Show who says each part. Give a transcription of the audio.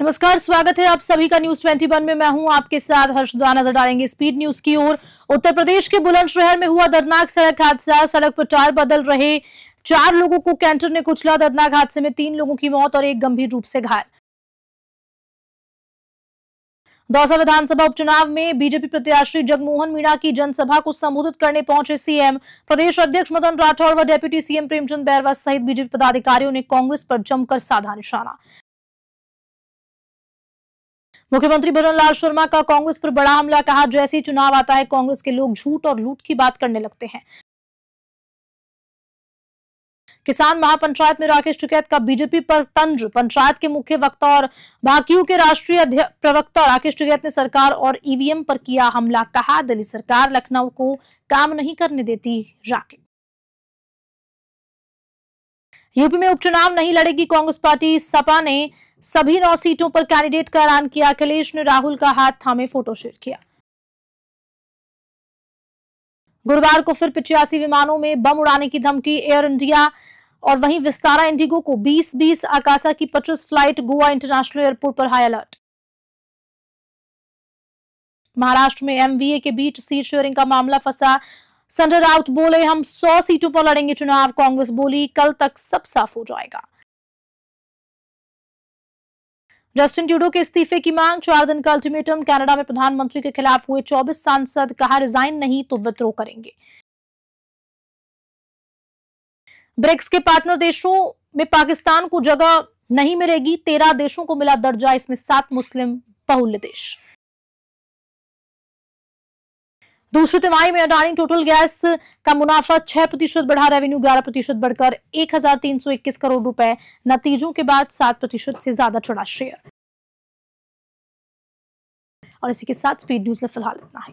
Speaker 1: नमस्कार स्वागत है आप सभी का न्यूज 21 में मैं हूं आपके साथ हर्षदा नजर डालेंगे स्पीड न्यूज की ओर उत्तर प्रदेश के बुलंदशहर में हुआ दर्दनाक सड़क हादसा सड़क पर टायर बदल रहे चार लोगों को कैंटर ने कुचला दर्दनाक हादसे में तीन लोगों की मौत और एक गंभीर रूप से घायल दौसा विधानसभा उपचुनाव में बीजेपी प्रत्याशी जगमोहन मीणा की जनसभा को संबोधित करने पहुंचे सीएम प्रदेश अध्यक्ष मदन राठौर व डेप्यूटी सीएम प्रेमचंद बैरवा सहित बीजेपी पदाधिकारियों ने कांग्रेस पर जमकर साधा निशाना मुख्यमंत्री लाल शर्मा का कांग्रेस पर बड़ा हमला कहा जैसे ही चुनाव आता है कांग्रेस के लोग झूठ और लूट की बात करने लगते हैं किसान महापंचायत में राकेश टिकैत का बीजेपी पर तंज पंचायत के मुख्य वक्ता और बाकियों के राष्ट्रीय प्रवक्ता राकेश टिकैत ने सरकार और ईवीएम पर किया हमला कहा दिल्ली सरकार लखनऊ को काम नहीं करने देती राकेश यूपी में उपचुनाव नहीं लड़ेगी कांग्रेस पार्टी सपा ने सभी नौ सीटों पर कैंडिडेट का ऐलान किया अखिलेश ने राहुल का हाथ थामे फोटो शेयर किया गुरुवार को फिर पिचासी विमानों में बम उड़ाने की धमकी एयर इंडिया और वहीं विस्तारा इंडिगो को 20-20 आकाशा की पच्चीस फ्लाइट गोवा इंटरनेशनल एयरपोर्ट पर हाई अलर्ट महाराष्ट्र में एमवीए के बीच सीट शेयरिंग का मामला फंसा संजय राउत बोले हम 100 सीटों पर लड़ेंगे चुनाव कांग्रेस बोली कल तक सब साफ हो जाएगा जस्टिन ट्यूडो के इस्तीफे की मांग चार दिन का अल्टीमेटम कनाडा में प्रधानमंत्री के खिलाफ हुए 24 सांसद कहा रिजाइन नहीं तो विद्रोह करेंगे ब्रिक्स के पार्टनर देशों में पाकिस्तान को जगह नहीं मिलेगी तेरह देशों को मिला दर्जा इसमें सात मुस्लिम बहुल्य देश दूसरी तिमाही में अडानी टोटल गैस का मुनाफा छह प्रतिशत बढ़ा रेवेन्यू ग्यारह प्रतिशत बढ़कर एक हजार तीन सौ इक्कीस करोड़ रुपए नतीजों के बाद सात प्रतिशत से ज्यादा चढ़ा शेयर और इसी के साथ स्पीड न्यूज में फिलहाल इतना है